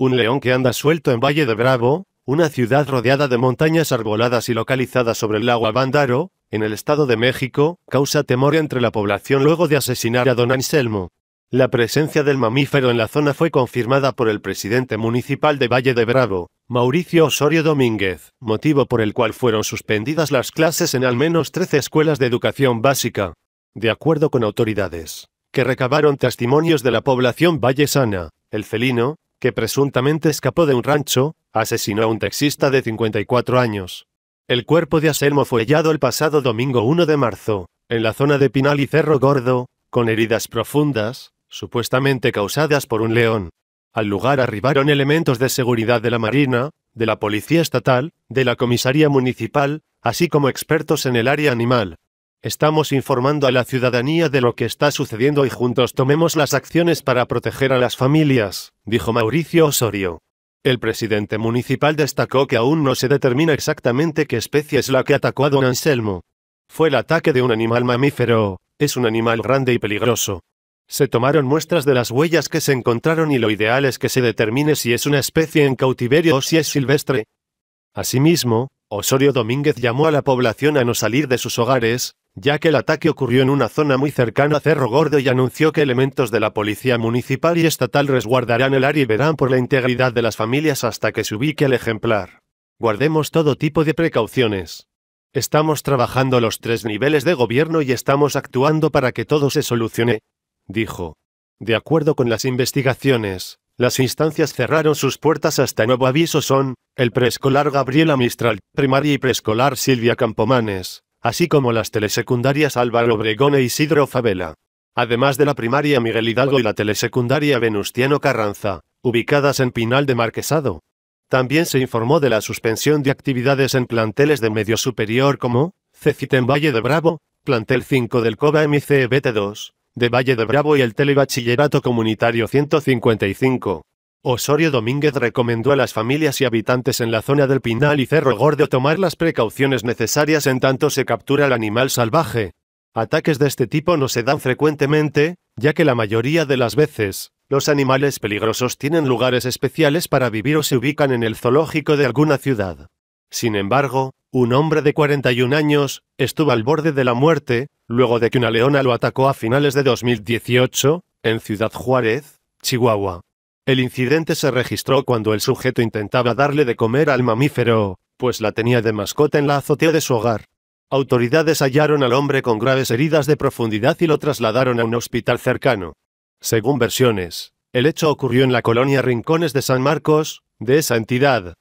un león que anda suelto en Valle de Bravo, una ciudad rodeada de montañas arboladas y localizada sobre el lago Abandaro, en el Estado de México, causa temor entre la población luego de asesinar a don Anselmo. La presencia del mamífero en la zona fue confirmada por el presidente municipal de Valle de Bravo, Mauricio Osorio Domínguez, motivo por el cual fueron suspendidas las clases en al menos 13 escuelas de educación básica. De acuerdo con autoridades, que recabaron testimonios de la población vallesana, el felino, que presuntamente escapó de un rancho, asesinó a un taxista de 54 años. El cuerpo de Aselmo fue hallado el pasado domingo 1 de marzo, en la zona de Pinal y Cerro Gordo, con heridas profundas, supuestamente causadas por un león. Al lugar arribaron elementos de seguridad de la Marina, de la Policía Estatal, de la Comisaría Municipal, así como expertos en el área animal. Estamos informando a la ciudadanía de lo que está sucediendo y juntos tomemos las acciones para proteger a las familias, dijo Mauricio Osorio. El presidente municipal destacó que aún no se determina exactamente qué especie es la que atacó a don Anselmo. Fue el ataque de un animal mamífero, es un animal grande y peligroso. Se tomaron muestras de las huellas que se encontraron y lo ideal es que se determine si es una especie en cautiverio o si es silvestre. Asimismo, Osorio Domínguez llamó a la población a no salir de sus hogares, ya que el ataque ocurrió en una zona muy cercana a Cerro Gordo y anunció que elementos de la policía municipal y estatal resguardarán el área y verán por la integridad de las familias hasta que se ubique el ejemplar. Guardemos todo tipo de precauciones. Estamos trabajando los tres niveles de gobierno y estamos actuando para que todo se solucione, dijo. De acuerdo con las investigaciones, las instancias cerraron sus puertas hasta nuevo aviso son, el preescolar Gabriela Mistral, primaria y preescolar Silvia Campomanes, así como las telesecundarias Álvaro Obregón e Isidro Fabela. Además de la primaria Miguel Hidalgo y la telesecundaria Venustiano Carranza, ubicadas en Pinal de Marquesado. También se informó de la suspensión de actividades en planteles de medio superior como CECIT en Valle de Bravo, plantel 5 del COBA MICEBT2, de Valle de Bravo y el Telebachillerato Comunitario 155. Osorio Domínguez recomendó a las familias y habitantes en la zona del Pinal y Cerro Gordo tomar las precauciones necesarias en tanto se captura el animal salvaje. Ataques de este tipo no se dan frecuentemente, ya que la mayoría de las veces, los animales peligrosos tienen lugares especiales para vivir o se ubican en el zoológico de alguna ciudad. Sin embargo, un hombre de 41 años estuvo al borde de la muerte, luego de que una leona lo atacó a finales de 2018, en Ciudad Juárez, Chihuahua. El incidente se registró cuando el sujeto intentaba darle de comer al mamífero, pues la tenía de mascota en la azotea de su hogar. Autoridades hallaron al hombre con graves heridas de profundidad y lo trasladaron a un hospital cercano. Según versiones, el hecho ocurrió en la colonia Rincones de San Marcos, de esa entidad,